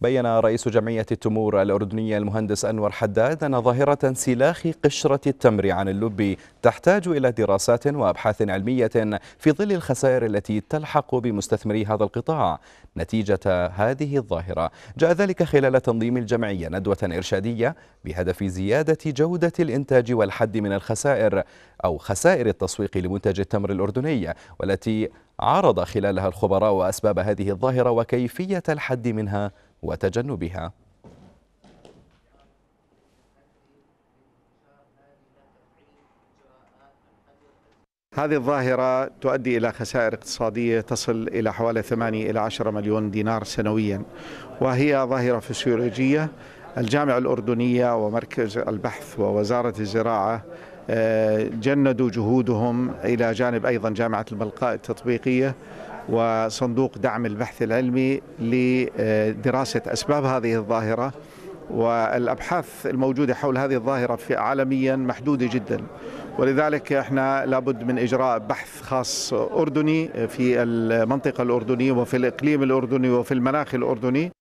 بين رئيس جمعية التمور الأردنية المهندس أنور حداد أن ظاهرة انسلاخ قشرة التمر عن اللب تحتاج إلى دراسات وأبحاث علمية في ظل الخسائر التي تلحق بمستثمري هذا القطاع نتيجة هذه الظاهرة جاء ذلك خلال تنظيم الجمعية ندوة إرشادية بهدف زيادة جودة الإنتاج والحد من الخسائر أو خسائر التسويق لمنتج التمر الأردني والتي عرض خلالها الخبراء وأسباب هذه الظاهرة وكيفية الحد منها وتجنبها هذه الظاهرة تؤدي إلى خسائر اقتصادية تصل إلى حوالي 8 إلى 10 مليون دينار سنويا وهي ظاهرة فسيولوجية الجامعة الأردنية ومركز البحث ووزارة الزراعة آه، جندوا جهودهم إلى جانب أيضا جامعة البلقاء التطبيقية وصندوق دعم البحث العلمي لدراسة أسباب هذه الظاهرة والابحاث الموجوده حول هذه الظاهره في عالميا محدوده جدا ولذلك احنا لابد من اجراء بحث خاص اردني في المنطقه الاردنيه وفي الاقليم الاردني وفي المناخ الاردني